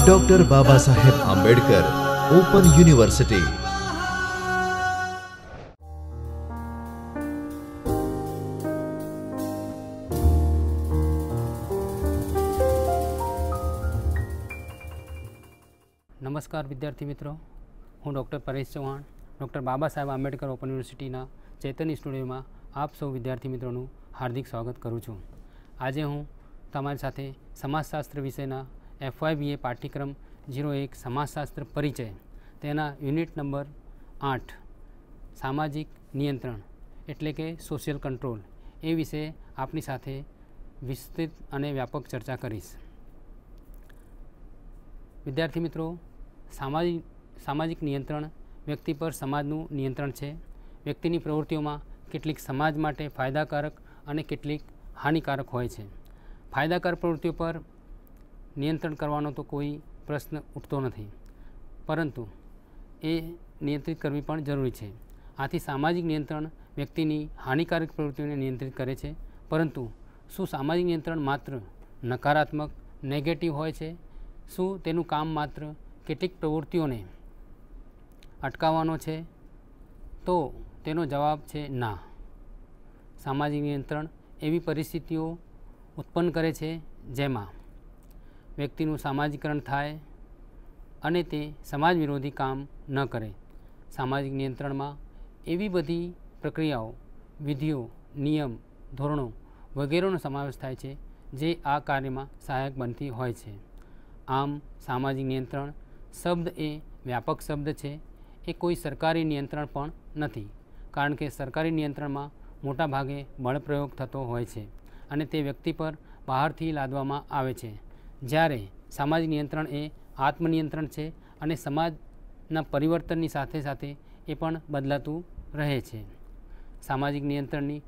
doctor બાબા Saheb Ambedkar open university નમસ્કાર વિદ્યાર્થી મિત્રો હું doctor Paresh Chauhan doctor Baba Saheb Ambedkar open યુનિવર્સિટીના ચેતન સ્ટુડિયોમાં આપ સૌ વિદ્યાર્થી મિત્રોનું હાર્દિક સ્વાગત કરું છું આજે હું તમારી સાથે સમાજશાસ્ત્ર વિષયના એફવાયબીએ પાઠ્યક્રમ જીરો એક સમાજશાસ્ત્ર પરિચય તેના યુનિટ નંબર આઠ સામાજિક નિયંત્રણ એટલે કે સોશિયલ કંટ્રોલ એ વિશે આપની સાથે વિસ્તૃત અને વ્યાપક ચર્ચા કરીશ વિદ્યાર્થી મિત્રો સામાજિક સામાજિક નિયંત્રણ વ્યક્તિ પર સમાજનું નિયંત્રણ છે વ્યક્તિની પ્રવૃત્તિઓમાં કેટલીક સમાજ માટે ફાયદાકારક અને કેટલીક હાનિકારક હોય છે ફાયદાકાર પ્રવૃત્તિઓ પર નિયંત્રણ કરવાનો તો કોઈ પ્રશ્ન ઉઠતો નથી પરંતુ એ નિયંત્રિત કરવી પણ જરૂરી છે આથી સામાજિક નિયંત્રણ વ્યક્તિની હાનિકારક પ્રવૃત્તિઓને નિયંત્રિત કરે છે પરંતુ શું સામાજિક નિયંત્રણ માત્ર નકારાત્મક નેગેટિવ હોય છે શું તેનું કામ માત્ર કેટલીક પ્રવૃત્તિઓને અટકાવવાનો છે તો તેનો જવાબ છે ના સામાજિક નિયંત્રણ એવી પરિસ્થિતિઓ ઉત્પન્ન કરે છે જેમાં વ્યક્તિનું સામાજિકરણ થાય અને તે સમાજ વિરોધી કામ ન કરે સામાજિક નિયંત્રણમાં એવી બધી પ્રક્રિયાઓ વિધિઓ નિયમ ધોરણો વગેરેનો સમાવેશ થાય છે જે આ કાર્યમાં સહાયક બનતી હોય છે આમ સામાજિક નિયંત્રણ શબ્દ એ વ્યાપક શબ્દ છે એ કોઈ સરકારી નિયંત્રણ પણ નથી કારણ કે સરકારી નિયંત્રણમાં મોટાભાગે બળપ્રયોગ થતો હોય છે અને તે વ્યક્તિ પર બહારથી લાદવામાં આવે છે જ્યારે સામાજિક નિયંત્રણ એ આત્મનિયંત્રણ છે અને સમાજના પરિવર્તનની સાથે સાથે એ પણ બદલાતું રહે છે સામાજિક નિયંત્રણની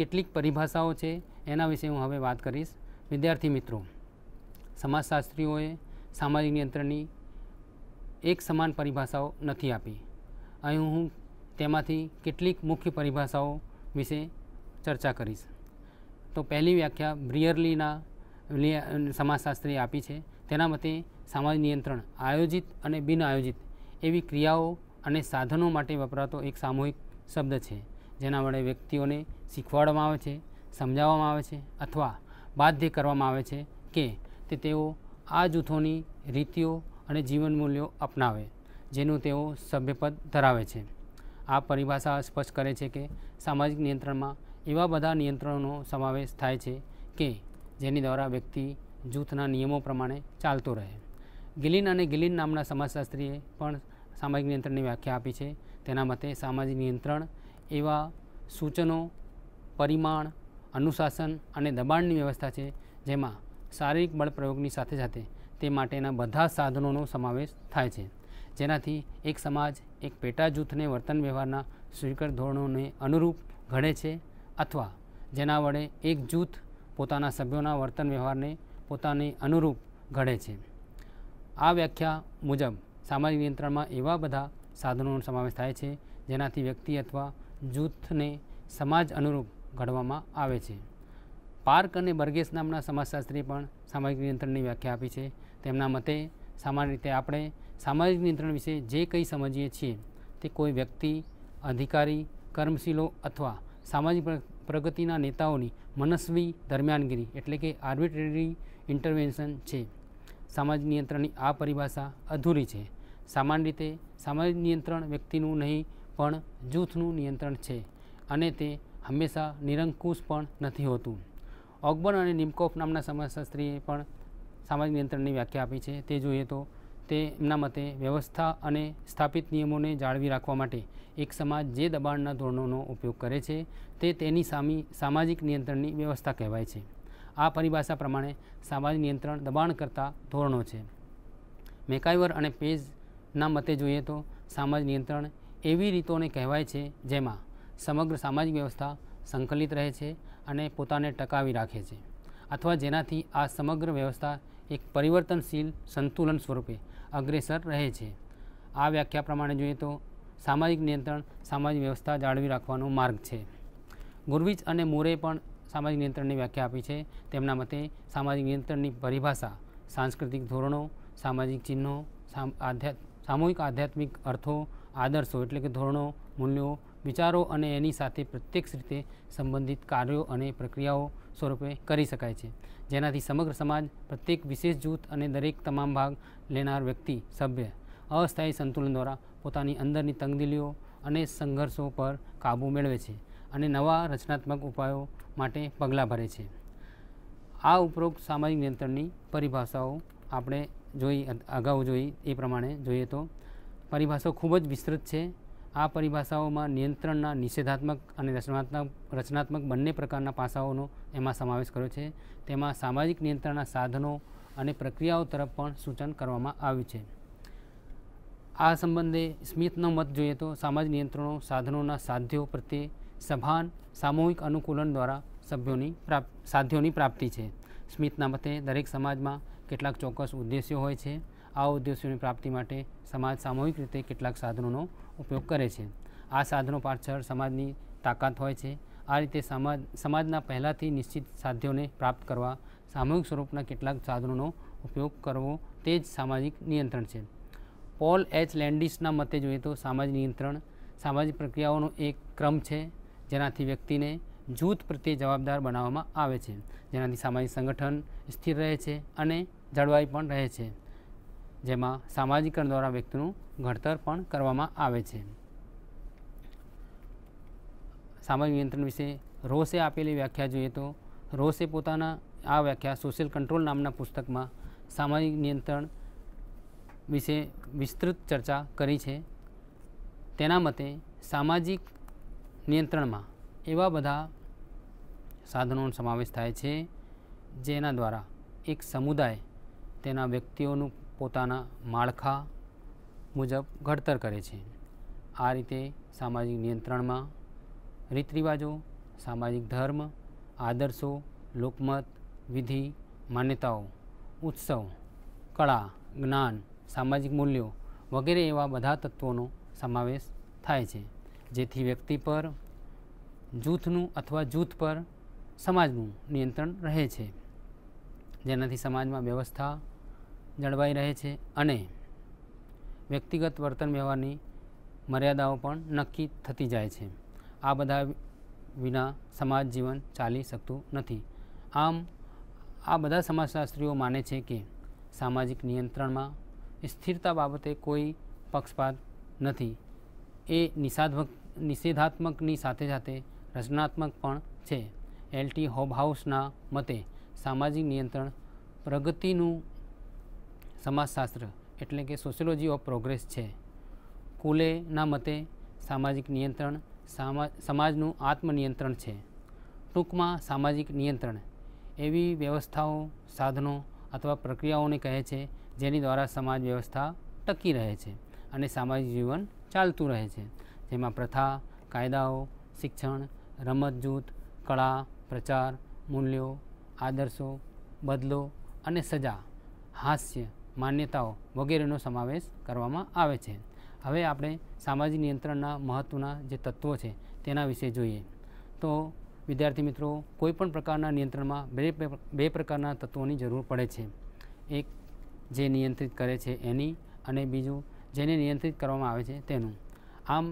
કેટલીક પરિભાષાઓ છે એના વિશે હું હવે વાત કરીશ વિદ્યાર્થી મિત્રો સમાજશાસ્ત્રીઓએ સામાજિક નિયંત્રણની એક સમાન પરિભાષાઓ નથી આપી અહીં હું તેમાંથી કેટલીક મુખ્ય પરિભાષાઓ વિશે ચર્ચા કરીશ તો પહેલી વ્યાખ્યા બ્રિયરલીના સમાજશાસ્ત્રી આપી છે તેના મતે સામાજિક નિયંત્રણ આયોજિત અને બિન આયોજિત એવી ક્રિયાઓ અને સાધનો માટે વપરાતો એક સામૂહિક શબ્દ છે જેના વડે વ્યક્તિઓને શીખવાડવામાં આવે છે સમજાવવામાં આવે છે અથવા બાધ્ય કરવામાં આવે છે કે તે તેઓ આ જૂથોની રીતિઓ અને જીવનમૂલ્યો અપનાવે જેનું તેઓ સભ્યપદ ધરાવે છે આ પરિભાષા સ્પષ્ટ કરે છે કે સામાજિક નિયંત્રણમાં એવા બધા નિયંત્રણોનો સમાવેશ થાય છે કે જેની દ્વારા વ્યક્તિ જૂથના નિયમો પ્રમાણે ચાલતો રહે ગિલિન અને ગિલિન નામના સમાજશાસ્ત્રીએ પણ સામાજિક નિયંત્રણની વ્યાખ્યા આપી છે તેના મતે સામાજિક નિયંત્રણ એવા સૂચનો પરિમાણ અનુશાસન અને દબાણની વ્યવસ્થા છે જેમાં શારીરિક બળપ્રયોગની સાથે સાથે તે માટેના બધા સાધનોનો સમાવેશ થાય છે જેનાથી એક સમાજ એક પેટા જૂથને વર્તન વ્યવહારના સ્વીકાર ધોરણોને અનુરૂપ ઘડે છે અથવા જેના વડે એક જૂથ પોતાના સભ્યોના વર્તન વ્યવહારને પોતાની અનુરૂપ ઘડે છે આ વ્યાખ્યા મુજબ સામાજિક નિયંત્રણમાં એવા બધા સાધનોનો સમાવેશ થાય છે જેનાથી વ્યક્તિ અથવા જૂથને સમાજ અનુરૂપ ઘડવામાં આવે છે પાર્ક અને બર્ગેસ નામના સમાજશાસ્ત્રી પણ સામાજિક નિયંત્રણની વ્યાખ્યા આપી છે તેમના મતે સામાન્ય રીતે આપણે સામાજિક નિયંત્રણ વિશે જે કંઈ સમજીએ છીએ તે કોઈ વ્યક્તિ અધિકારી કર્મશીલો અથવા સામાજિક પ્રગતિના નેતાઓની મનસ્વી દરમિયાનગીરી એટલે કે આર્બિટ્રેરી ઇન્ટરવેન્શન છે સામાજિક નિયંત્રણની આ પરિભાષા અધૂરી છે સામાન્ય રીતે સામાજિક નિયંત્રણ વ્યક્તિનું નહીં પણ જૂથનું નિયંત્રણ છે અને તે હંમેશા નિરંકુશ પણ નથી હોતું ઓગબન અને નિમકોફ નામના સમાજશાસ્ત્રીએ પણ સામાજિક નિયંત્રણની વ્યાખ્યા આપી છે તે જોઈએ તો તે એમના મતે વ્યવસ્થા અને સ્થાપિત નિયમોને જાળવી રાખવા માટે એક સમાજ જે દબાણના ધોરણોનો ઉપયોગ કરે છે તે તેની સામી સામાજિક નિયંત્રણની વ્યવસ્થા કહેવાય છે આ પરિભાષા પ્રમાણે સામાજિક નિયંત્રણ દબાણ કરતા ધોરણો છે મેકાઈવર અને પેજના મતે જોઈએ તો સામાજિક નિયંત્રણ એવી રીતોને કહેવાય છે જેમાં સમગ્ર સામાજિક વ્યવસ્થા સંકલિત રહે છે અને પોતાને ટકાવી રાખે છે અથવા જેનાથી આ સમગ્ર વ્યવસ્થા એક પરિવર્તનશીલ સંતુલન સ્વરૂપે અગ્રેસર રહે છે આ વ્યાખ્યા પ્રમાણે જોઈએ તો સામાજિક નિયંત્રણ સામાજિક વ્યવસ્થા જાળવી રાખવાનો માર્ગ છે ગુરવિચ અને મોરે પણ સામાજિક નિયંત્રણની વ્યાખ્યા આપી છે તેમના મતે સામાજિક નિયંત્રણની પરિભાષા સાંસ્કૃતિક ધોરણો સામાજિક ચિહ્નો સામૂહિક આધ્યાત્મિક અર્થો આદર્શો એટલે કે ધોરણો મૂલ્યો વિચારો અને એની સાથે પ્રત્યક્ષ રીતે સંબંધિત કાર્યો અને પ્રક્રિયાઓ સ્વરૂપે કરી શકાય છે જેનાથી સમગ્ર સમાજ પ્રત્યેક વિશેષ જૂથ અને દરેક તમામ ભાગ લેનાર વ્યક્તિ સભ્ય અસ્થાયી સંતુલન દ્વારા પોતાની અંદરની તંગદિલીઓ અને સંઘર્ષો પર કાબૂ મેળવે છે અને નવા રચનાત્મક ઉપાયો માટે પગલાં ભરે છે આ ઉપરોક્ત સામાજિક નિયંત્રણની પરિભાષાઓ આપણે જોઈ અગાઉ જોઈ એ પ્રમાણે જોઈએ તો પરિભાષાઓ ખૂબ જ વિસ્તૃત છે આ પરિભાષાઓમાં નિયંત્રણના નિષેધાત્મક અને રચનાત્મક રચનાત્મક બંને પ્રકારના પાસાઓનો એમાં સમાવેશ કર્યો છે તેમાં સામાજિક નિયંત્રણના સાધનો અને પ્રક્રિયાઓ તરફ પણ સૂચન કરવામાં આવ્યું છે આ સંબંધે સ્મિથનો મત જોઈએ તો સામાજિક નિયંત્રણો સાધનોના સાધ્યો પ્રત્યે સભાન સામૂહિક અનુકૂલન દ્વારા સભ્યોની પ્રાપ્ત સાધ્યોની પ્રાપ્તિ છે સ્મિથના મતે દરેક સમાજમાં કેટલાક ચોક્કસ ઉદ્દેશ્યો હોય છે આ ઉદ્દેશ્યોની પ્રાપ્તિ માટે સમાજ સામૂહિક રીતે કેટલાક સાધનોનો ઉપયોગ કરે છે આ સાધનો પાછળ સમાજની તાકાત હોય છે આ રીતે સમાજ સમાજના પહેલાંથી નિશ્ચિત સાધ્યોને પ્રાપ્ત કરવા સામૂહિક સ્વરૂપના કેટલાક સાધનોનો ઉપયોગ કરવો તે જ સામાજિક નિયંત્રણ છે પોલ એચ લેન્ડિસના મતે જોઈએ તો સામાજિક નિયંત્રણ સામાજિક પ્રક્રિયાઓનો એક ક્રમ છે જેનાથી વ્યક્તિને જૂથ પ્રત્યે જવાબદાર બનાવવામાં આવે છે જેનાથી સામાજિક સંગઠન સ્થિર રહે છે અને જળવાઈ પણ રહે છે જેમાં સામાજિકરણ દ્વારા વ્યક્તિનું ઘડતર પણ કરવામાં આવે છે સામાજિક નિયંત્રણ વિશે રોસે આપેલી વ્યાખ્યા જોઈએ તો રોસે પોતાના આ વ્યાખ્યા સોશિયલ કંટ્રોલ નામના પુસ્તકમાં સામાજિક નિયંત્રણ વિશે વિસ્તૃત ચર્ચા કરી છે તેના મતે સામાજિક નિયંત્રણમાં એવા બધા સાધનોનો સમાવેશ થાય છે જેના દ્વારા એક સમુદાય તેના વ્યક્તિઓનું પોતાના માળખા મુજબ ઘડતર કરે છે આ રીતે સામાજિક નિયંત્રણમાં રીત રિવાજો સામાજિક ધર્મ આદર્શો લોકમત વિધિ માન્યતાઓ ઉત્સવ કળા જ્ઞાન સામાજિક મૂલ્યો વગેરે એવા બધા તત્વોનો સમાવેશ થાય છે જેથી વ્યક્તિ પર જૂથનું અથવા જૂથ પર સમાજનું નિયંત્રણ રહે છે જેનાથી સમાજમાં વ્યવસ્થા જળવાઈ રહે છે અને વ્યક્તિગત વર્તન વ્યવહારની મર્યાદાઓ પણ નક્કી થતી જાય છે આ બધા વિના સમાજ જીવન ચાલી શકતું નથી આમ આ બધા સમાજશાસ્ત્રીઓ માને છે કે સામાજિક નિયંત્રણમાં સ્થિરતા બાબતે કોઈ પક્ષપાત નથી એ નિષાધક નિષેધાત્મકની સાથે સાથે રચનાત્મક પણ છે એલટી હોબહાઉસના મતે સામાજિક નિયંત્રણ પ્રગતિનું સમાજશાસ્ત્ર એટલે કે સોશિયોલોજી ઓફ પ્રોગ્રેસ છે કુલેના મતે સામાજિક નિયંત્રણ સમાજનું આત્મનિયંત્રણ છે ટૂંકમાં સામાજિક નિયંત્રણ એવી વ્યવસ્થાઓ સાધનો અથવા પ્રક્રિયાઓને કહે છે જેની દ્વારા સમાજ વ્યવસ્થા ટકી રહે છે અને સામાજિક જીવન ચાલતું રહે છે જેમાં પ્રથા કાયદાઓ શિક્ષણ રમતજૂથ કળા પ્રચાર મૂલ્યો આદર્શો બદલો અને સજા હાસ્ય માન્યતાઓ વગેરેનો સમાવેશ કરવામાં આવે છે હવે આપણે સામાજિક નિયંત્રણના મહત્ત્વના જે તત્વો છે તેના વિશે જોઈએ તો વિદ્યાર્થી મિત્રો કોઈપણ પ્રકારના નિયંત્રણમાં બે બે પ્રકારના તત્વોની જરૂર પડે છે એક જે નિયંત્રિત કરે છે એની અને બીજું જેને નિયંત્રિત કરવામાં આવે છે તેનું આમ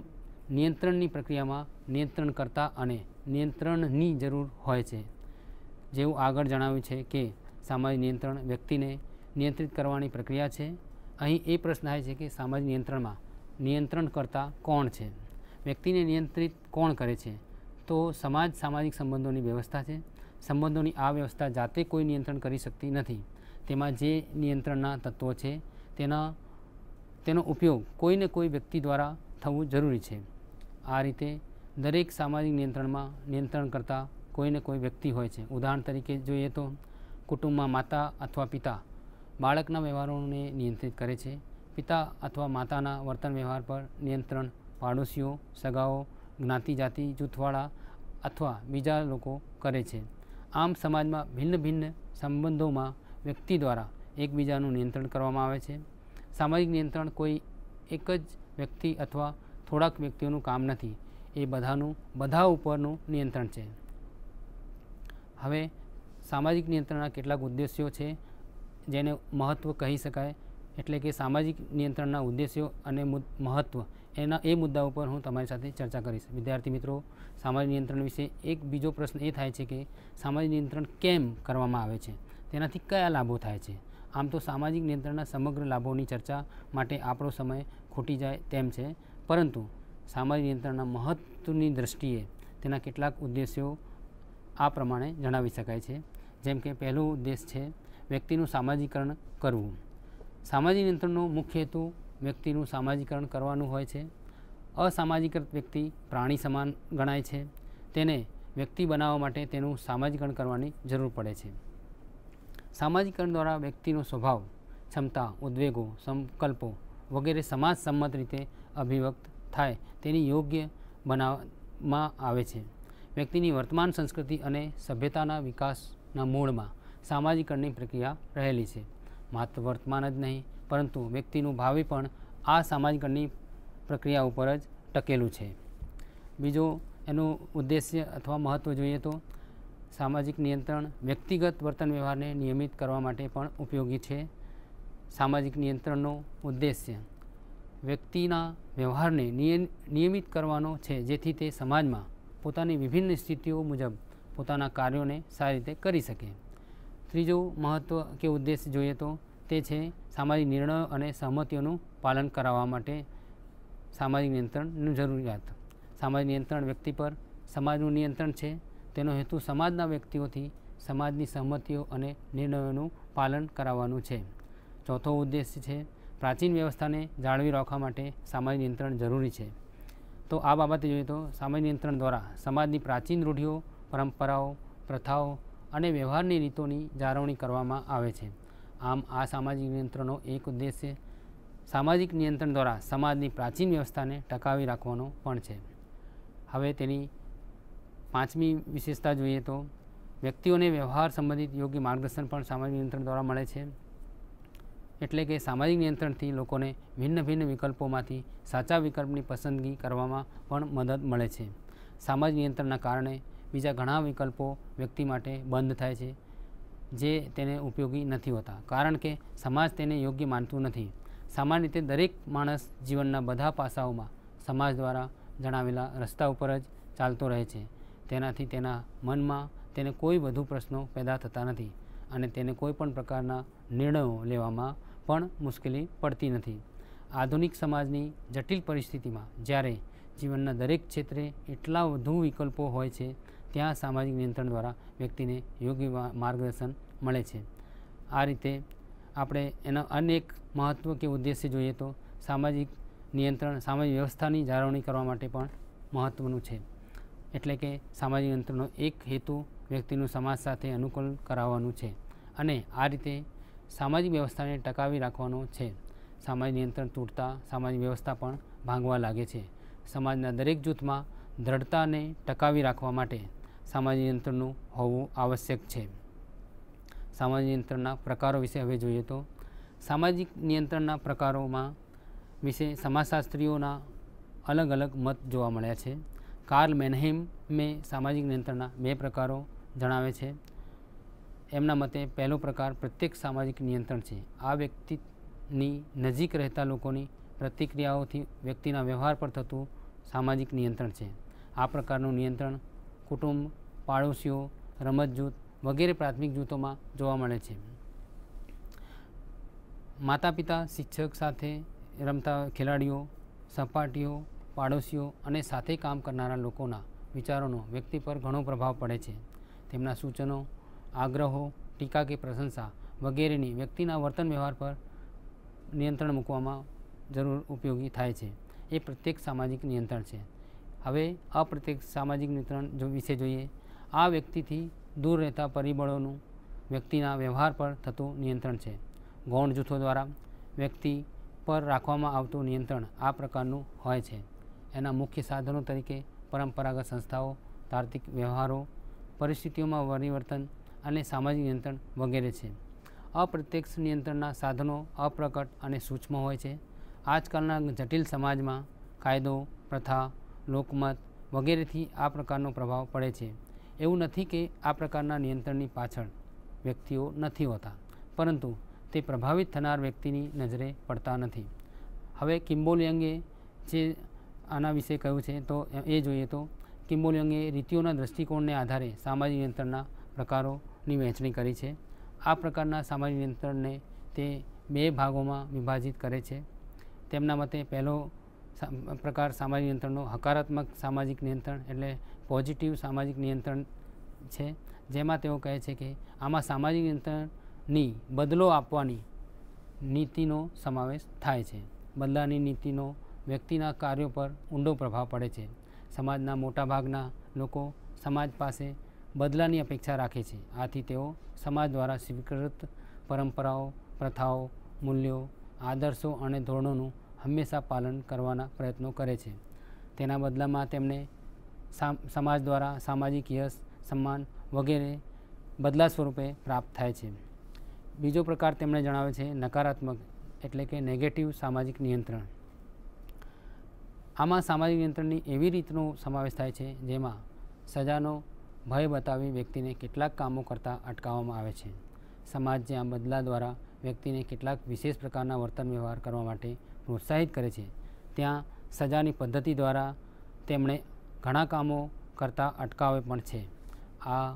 નિયંત્રણની પ્રક્રિયામાં નિયંત્રણકર્તા અને નિયંત્રણની જરૂર હોય છે જેવું આગળ જણાવ્યું છે કે સામાજિક નિયંત્રણ વ્યક્તિને નિયંત્રિત કરવાની પ્રક્રિયા છે અહીં એ પ્રશ્ન આવે છે કે સામાજિક નિયંત્રણમાં નિયંત્રણ કરતા કોણ છે વ્યક્તિને નિયંત્રિત કોણ કરે છે તો સમાજ સામાજિક સંબંધોની વ્યવસ્થા છે સંબંધોની આ વ્યવસ્થા જાતે કોઈ નિયંત્રણ કરી શકતી નથી તેમાં જે નિયંત્રણના તત્વો છે તેના તેનો ઉપયોગ કોઈને કોઈ વ્યક્તિ દ્વારા થવું જરૂરી છે આ રીતે દરેક સામાજિક નિયંત્રણમાં નિયંત્રણ કરતાં કોઈને કોઈ વ્યક્તિ હોય છે ઉદાહરણ તરીકે જોઈએ તો કુટુંબમાં માતા અથવા પિતા બાળકના વ્યવહારોને નિયંત્રિત કરે છે પિતા અથવા માતાના વર્તન વ્યવહાર પર નિયંત્રણ પાડોશીઓ સગાઓ જ્ઞાતિ જાતિ જૂથવાળા અથવા બીજા લોકો કરે છે આમ સમાજમાં ભિન્ન ભિન્ન સંબંધોમાં વ્યક્તિ દ્વારા એકબીજાનું નિયંત્રણ કરવામાં આવે છે સામાજિક નિયંત્રણ કોઈ એક જ વ્યક્તિ અથવા થોડાક વ્યક્તિઓનું કામ નથી એ બધાનું બધા ઉપરનું નિયંત્રણ છે હવે સામાજિક નિયંત્રણના કેટલાક ઉદ્દેશ્યો છે જેને મહત્વ કહી શકાય એટલે કે સામાજિક નિયંત્રણના ઉદ્દેશ્યો અને મહત્વ એના એ મુદ્દા ઉપર હું તમારી સાથે ચર્ચા કરીશ વિદ્યાર્થી મિત્રો સામાજિક નિયંત્રણ વિશે એક બીજો પ્રશ્ન એ થાય છે કે સામાજિક નિયંત્રણ કેમ કરવામાં આવે છે તેનાથી કયા લાભો થાય છે આમ તો સામાજિક નિયંત્રણના સમગ્ર લાભોની ચર્ચા માટે આપણો સમય ખોટી જાય તેમ છે પરંતુ સામાજિક નિયંત્રણના મહત્વની દ્રષ્ટિએ તેના કેટલાક ઉદ્દેશ્યો આ પ્રમાણે જણાવી શકાય છે જેમ કે પહેલો ઉદ્દેશ છે વ્યક્તિનું સામાજિકરણ કરવું સામાજિક નિયંત્રણનો મુખ્ય હેતુ વ્યક્તિનું સામાજિકરણ કરવાનું હોય છે અસામાજિકૃત વ્યક્તિ પ્રાણી સમાન ગણાય છે તેને વ્યક્તિ બનાવવા માટે તેનું સામાજિકરણ કરવાની જરૂર પડે છે સામાજિકરણ દ્વારા વ્યક્તિનો સ્વભાવ ક્ષમતા ઉદ્વેગો સંકલ્પો વગેરે સમાજ સંમત રીતે અભિવ્યક્ત થાય તેની યોગ્ય બનાવવામાં આવે છે વ્યક્તિની વર્તમાન સંસ્કૃતિ અને સભ્યતાના વિકાસના મૂળમાં સામાજિકરણની પ્રક્રિયા રહેલી છે માત્ર વર્તમાન જ નહીં પરંતુ વ્યક્તિનું ભાવિ પણ આ સામાજિકરણની પ્રક્રિયા ઉપર જ ટકેલું છે બીજો એનો ઉદ્દેશ્ય અથવા મહત્ત્વ જોઈએ તો સામાજિક નિયંત્રણ વ્યક્તિગત વર્તન વ્યવહારને નિયમિત કરવા માટે પણ ઉપયોગી છે સામાજિક નિયંત્રણનો ઉદ્દેશ્ય વ્યક્તિના વ્યવહારને નિયમિત કરવાનો છે જેથી તે સમાજમાં પોતાની વિભિન્ન સ્થિતિઓ મુજબ પોતાના કાર્યોને સારી રીતે કરી શકે ત્રીજું મહત્ત્વ કે ઉદ્દેશ જોઈએ તો તે છે સામાજિક નિર્ણયો અને સહમતિઓનું પાલન કરાવવા માટે સામાજિક નિયંત્રણનું જરૂરિયાત સામાજિક નિયંત્રણ વ્યક્તિ પર સમાજનું નિયંત્રણ છે તેનો હેતુ સમાજના વ્યક્તિઓથી સમાજની સહમતિઓ અને નિર્ણયોનું પાલન કરાવવાનું છે ચોથો ઉદ્દેશ છે પ્રાચીન વ્યવસ્થાને જાળવી રાખવા માટે સામાજિક નિયંત્રણ જરૂરી છે તો આ બાબતે જોઈએ તો સામાજિક નિયંત્રણ દ્વારા સમાજની પ્રાચીન રૂઢિઓ પરંપરાઓ પ્રથાઓ અને વ્યવહારની રીતોની જાળવણી કરવામાં આવે છે આમ આ સામાજિક નિયંત્રણનો એક ઉદ્દેશ્ય સામાજિક નિયંત્રણ દ્વારા સમાજની પ્રાચીન વ્યવસ્થાને ટકાવી રાખવાનો પણ છે હવે તેની પાંચમી વિશેષતા જોઈએ તો વ્યક્તિઓને વ્યવહાર સંબંધિત યોગ્ય માર્ગદર્શન પણ સામાજિક નિયંત્રણ દ્વારા મળે છે એટલે કે સામાજિક નિયંત્રણથી લોકોને ભિન્ન ભિન્ન વિકલ્પોમાંથી સાચા વિકલ્પની પસંદગી કરવામાં પણ મદદ મળે છે સામાજિક નિયંત્રણના કારણે બીજા ઘણા વિકલ્પો વ્યક્તિ માટે બંધ થાય છે જે તેને ઉપયોગી નથી હોતા કારણ કે સમાજ તેને યોગ્ય માનતું નથી સામાન્ય રીતે દરેક માણસ જીવનના બધા પાસાઓમાં સમાજ દ્વારા જણાવેલા રસ્તા ઉપર જ ચાલતો રહે છે તેનાથી તેના મનમાં તેને કોઈ વધુ પ્રશ્નો પેદા થતા નથી અને તેને કોઈ પણ પ્રકારના નિર્ણયો લેવામાં પણ મુશ્કેલી પડતી નથી આધુનિક સમાજની જટિલ પરિસ્થિતિમાં જ્યારે જીવનના દરેક ક્ષેત્રે એટલા વધુ વિકલ્પો હોય છે ત્યાં સામાજિક નિયંત્રણ દ્વારા વ્યક્તિને યોગ્ય માર્ગદર્શન મળે છે આ રીતે આપણે એના અનેક મહત્ત્વ કે ઉદ્દેશ્ય જોઈએ તો સામાજિક નિયંત્રણ સામાજિક વ્યવસ્થાની જાળવણી કરવા માટે પણ મહત્ત્વનું છે એટલે કે સામાજિક નિયંત્રણનો એક હેતુ વ્યક્તિનું સમાજ સાથે અનુકૂળ કરાવવાનું છે અને આ રીતે સામાજિક વ્યવસ્થાને ટકાવી રાખવાનો છે સામાજિક નિયંત્રણ તૂટતા સામાજિક વ્યવસ્થા પણ ભાંગવા લાગે છે સમાજના દરેક જૂથમાં દ્રઢતાને ટકાવી રાખવા માટે સામાજિક યંત્રનું હોવું આવશ્યક છે સામાજિક નિયંત્રણના પ્રકારો વિશે હવે જોઈએ તો સામાજિક નિયંત્રણના પ્રકારોમાં વિશે સમાજશાસ્ત્રીઓના અલગ અલગ મત જોવા મળ્યા છે કાર્લ મેનહેમે સામાજિક નિયંત્રણના બે પ્રકારો જણાવે છે એમના મતે પહેલો પ્રકાર પ્રત્યેક સામાજિક નિયંત્રણ છે આ વ્યક્તિની નજીક રહેતા લોકોની પ્રતિક્રિયાઓથી વ્યક્તિના વ્યવહાર પર થતું સામાજિક નિયંત્રણ છે આ પ્રકારનું નિયંત્રણ કુટુંબ પાડોશીઓ રમત જૂથ વગેરે પ્રાથમિક જૂથોમાં જોવા મળે છે માતા પિતા શિક્ષક સાથે રમતા ખેલાડીઓ સપાટીઓ પાડોશીઓ અને સાથે કામ કરનારા લોકોના વિચારોનો વ્યક્તિ પર ઘણો પ્રભાવ પડે છે તેમના સૂચનો આગ્રહો ટીકા કે પ્રશંસા વગેરેની વ્યક્તિના વર્તન વ્યવહાર પર નિયંત્રણ મૂકવામાં જરૂર ઉપયોગી થાય છે એ પ્રત્યેક સામાજિક નિયંત્રણ છે હવે અપ્રત્યક્ષ સામાજિક નિયંત્રણ વિશે જોઈએ આ વ્યક્તિથી દૂર રહેતા પરિબળોનું વ્યક્તિના વ્યવહાર પર થતું નિયંત્રણ છે ગૌણ જૂથો દ્વારા વ્યક્તિ પર રાખવામાં આવતું નિયંત્રણ આ પ્રકારનું હોય છે એના મુખ્ય સાધનો તરીકે પરંપરાગત સંસ્થાઓ તાર્કિક વ્યવહારો પરિસ્થિતિઓમાં પરિવર્તન અને સામાજિક નિયંત્રણ વગેરે છે અપ્રત્યક્ષ નિયંત્રણના સાધનો અપ્રકટ અને સૂક્ષ્મ હોય છે આજકાલના જટિલ સમાજમાં કાયદો પ્રથા લોકમત વગેરેથી આ પ્રકારનો પ્રભાવ પડે છે એવું નથી કે આ પ્રકારના નિયંત્રણની પાછળ વ્યક્તિઓ નથી હોતા પરંતુ તે પ્રભાવિત થનાર વ્યક્તિની નજરે પડતા નથી હવે કિમ્બોલિયંગે જે આના વિશે કહ્યું છે તો એ જોઈએ તો કિમ્બોલિયંગે રીતિઓના દૃષ્ટિકોણને આધારે સામાજિક નિયંત્રણના પ્રકારોની વહેંચણી કરી છે આ પ્રકારના સામાજિક નિયંત્રણને તે બે ભાગોમાં વિભાજિત કરે છે તેમના મતે પહેલો પ્રકાર સામાજિક નિયંત્રણનો હકારાત્મક સામાજિક નિયંત્રણ એટલે પોઝિટિવ સામાજિક નિયંત્રણ છે જેમાં તેઓ કહે છે કે આમાં સામાજિક નિયંત્રણની બદલો આપવાની નીતિનો સમાવેશ થાય છે બદલાની નીતિનો વ્યક્તિના કાર્યો પર ઊંડો પ્રભાવ પડે છે સમાજના મોટાભાગના લોકો સમાજ પાસે બદલાની અપેક્ષા રાખે છે આથી તેઓ સમાજ દ્વારા સ્વીકૃત પરંપરાઓ પ્રથાઓ મૂલ્યો આદર્શો અને ધોરણોનું હંમેશા પાલન કરવાના પ્રયત્નો કરે છે તેના બદલામાં તેમને સમાજ દ્વારા સામાજિક યશ સન્માન વગેરે બદલા સ્વરૂપે પ્રાપ્ત થાય છે બીજો પ્રકાર તેમણે જણાવે છે નકારાત્મક એટલે કે નેગેટિવ સામાજિક નિયંત્રણ આમાં સામાજિક નિયંત્રણની એવી રીતનો સમાવેશ થાય છે જેમાં સજાનો ભય બતાવી વ્યક્તિને કેટલાક કામો કરતાં અટકાવવામાં આવે છે સમાજ જ્યાં બદલા દ્વારા વ્યક્તિને કેટલાક વિશેષ પ્રકારના વર્તન વ્યવહાર કરવા માટે પ્રોત્સાહિત કરે છે ત્યાં સજાની પદ્ધતિ દ્વારા તેમણે ઘણા કામો કરતા અટકાવે પણ છે આ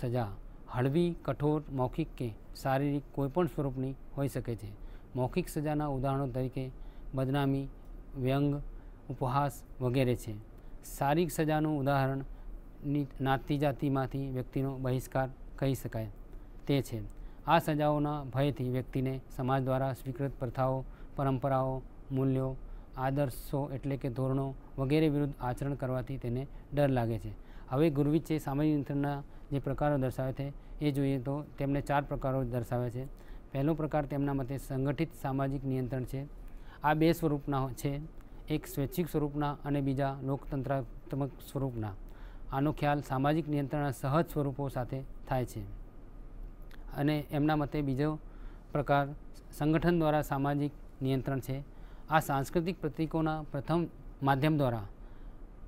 સજા હળવી કઠોર મૌખિક કે શારીરિક કોઈપણ સ્વરૂપની હોઈ શકે છે મૌખિક સજાના ઉદાહરણો તરીકે બદનામી વ્યંગ ઉપહાસ વગેરે છે શારીરિક સજાનું ઉદાહરણ નાતી જાતિમાંથી વ્યક્તિનો બહિષ્કાર કહી શકાય તે છે આ સજાઓના ભયથી વ્યક્તિને સમાજ દ્વારા સ્વીકૃત પ્રથાઓ પરંપરાઓ મૂલ્યો આદર્શો એટલે કે ધોરણો વગેરે વિરુદ્ધ આચરણ કરવાથી તેને ડર લાગે છે હવે છે સામાજિક નિયંત્રણના જે પ્રકારો દર્શાવે છે એ જોઈએ તો તેમણે ચાર પ્રકારો દર્શાવે છે પહેલો પ્રકાર તેમના મતે સંગઠિત સામાજિક નિયંત્રણ છે આ બે સ્વરૂપના છે એક સ્વૈચ્છિક સ્વરૂપના અને બીજા લોકતંત્રાત્મક સ્વરૂપના આનો ખ્યાલ સામાજિક નિયંત્રણના સહજ સ્વરૂપો સાથે થાય છે અને એમના મતે બીજો પ્રકાર સંગઠન દ્વારા સામાજિક નિયંત્રણ છે આ સાંસ્કૃતિક પ્રતિકોના પ્રથમ માધ્યમ દ્વારા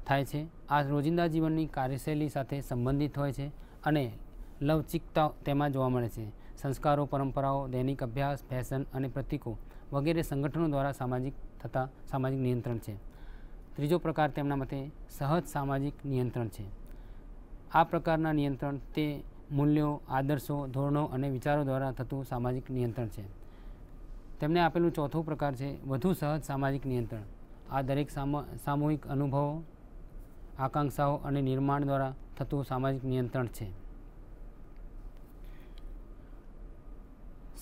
થાય છે આ રોજિંદા જીવનની કાર્યશૈલી સાથે સંબંધિત હોય છે અને લવચિકતા તેમાં જોવા મળે છે સંસ્કારો પરંપરાઓ દૈનિક અભ્યાસ ફેશન અને પ્રતિકો વગેરે સંગઠનો દ્વારા સામાજિક થતા સામાજિક નિયંત્રણ છે ત્રીજો પ્રકાર તેમના મતે સહજ સામાજિક નિયંત્રણ છે આ પ્રકારના નિયંત્રણ તે મૂલ્યો આદર્શો ધોરણો અને વિચારો દ્વારા થતું સામાજિક નિયંત્રણ છે તેમણે આપેલું ચોથો પ્રકાર છે વધુ સહજ સામાજિક નિયંત્રણ આ દરેક સામૂહિક અનુભવો આકાંક્ષાઓ અને નિર્માણ દ્વારા થતું સામાજિક નિયંત્રણ છે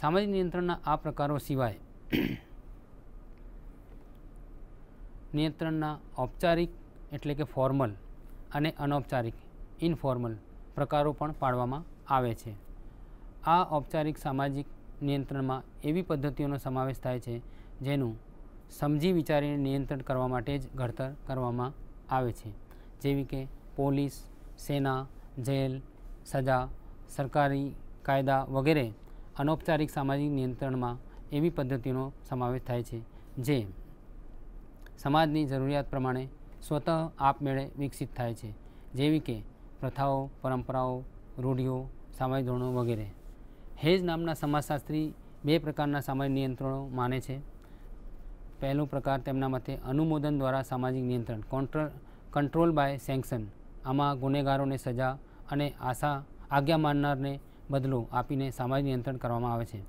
સામાજિક નિયંત્રણના આ પ્રકારો સિવાય નિયંત્રણના ઔપચારિક એટલે કે ફોર્મલ અને અનૌપચારિક ઇનફોર્મલ પ્રકારો પણ પાડવામાં આવે છે આ ઔપચારિક સામાજિક નિયંત્રણમાં એવી પદ્ધતિઓનો સમાવેશ થાય છે જેનું સમજી વિચારીને નિયંત્રણ કરવા માટે જ ઘડતર કરવામાં આવે છે જેવી કે પોલીસ સેના જેલ સજા સરકારી કાયદા વગેરે અનૌપચારિક સામાજિક નિયંત્રણમાં એવી પદ્ધતિનો સમાવેશ થાય છે જે સમાજની જરૂરિયાત પ્રમાણે સ્વતઃ આપમેળે વિકસિત થાય છે જેવી કે પ્રથાઓ પરંપરાઓ રૂઢિઓ સામાજિક ધોરણો વગેરે હેજ નામના સમાજશાસ્ત્રી બે પ્રકારના સામાજિક નિયંત્રણો માને છે પહેલો પ્રકાર તેમના મતે અનુમોદન દ્વારા સામાજિક નિયંત્રણ કોન્ટ્ર કંટ્રોલ બાય સેન્કશન આમાં ગુનેગારોને સજા અને આશા આજ્ઞા માનનારને બદલો આપીને સામાજિક નિયંત્રણ કરવામાં આવે છે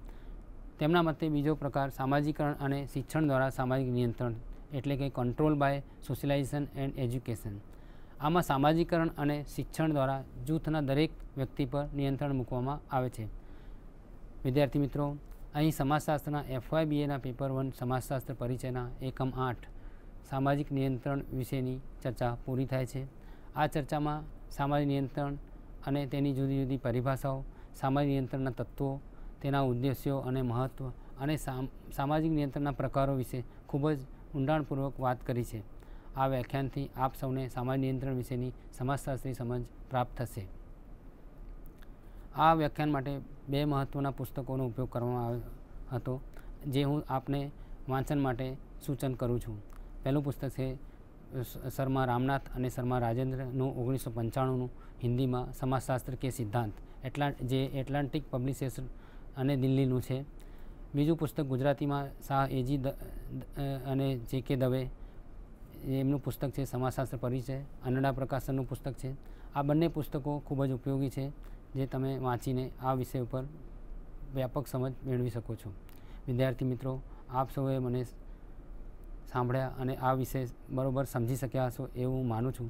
તેમના મતે બીજો પ્રકાર સામાજિકરણ અને શિક્ષણ દ્વારા સામાજિક નિયંત્રણ એટલે કે control by socialization and education આમાં સામાજિકરણ અને શિક્ષણ દ્વારા જૂથના દરેક વ્યક્તિ પર નિયંત્રણ મૂકવામાં આવે છે વિદ્યાર્થી મિત્રો અહીં સમાજશાસ્ત્રના એફવાયબીએના પેપર વન સમાજશાસ્ત્ર પરિચયના એકમ આઠ સામાજિક નિયંત્રણ વિશેની ચર્ચા પૂરી થાય છે આ ચર્ચામાં સામાજિક નિયંત્રણ અને તેની જુદી જુદી પરિભાષાઓ સામાજિક નિયંત્રણના તત્વો તેના ઉદ્દેશ્યો અને મહત્ત્વ અને સામાજિક નિયંત્રણના પ્રકારો વિશે ખૂબ જ ઊંડાણપૂર્વક વાત કરી છે આ વ્યાખ્યાનથી આપ સૌને સામાજિક નિયંત્રણ વિશેની સમાજશાસ્ત્રી સમજ પ્રાપ્ત થશે આ વ્યાખ્યાન માટે બે મહત્ત્વના પુસ્તકોનો ઉપયોગ કરવામાં આવ્યો હતો જે હું આપને વાંચન માટે સૂચન કરું છું પહેલું પુસ્તક છે શર્મા રામનાથ અને શર્મા રાજેન્દ્રનું ઓગણીસો પંચાણુંનું હિન્દીમાં સમાજશાસ્ત્ર કે સિદ્ધાંત એટલા જે એટલાન્ટિક પબ્લિશેશન અને દિલ્હીનું છે બીજું પુસ્તક ગુજરાતીમાં શાહ એજી અને જે કે દવે એમનું પુસ્તક છે સમાજશાસ્ત્ર પરિચય અનડા પ્રકાશનનું પુસ્તક છે આ બંને પુસ્તકો ખૂબ જ ઉપયોગી છે જે તમે વાંચીને આ વિષય ઉપર વ્યાપક સમજ મેળવી શકો છો વિદ્યાર્થી મિત્રો આપ સૌએ મને સાંભળ્યા અને આ વિષય બરાબર સમજી શક્યા હશો એવું માનું છું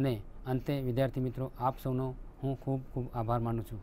અને અંતે વિદ્યાર્થી મિત્રો આપ સૌનો હું ખૂબ ખૂબ આભાર માનું છું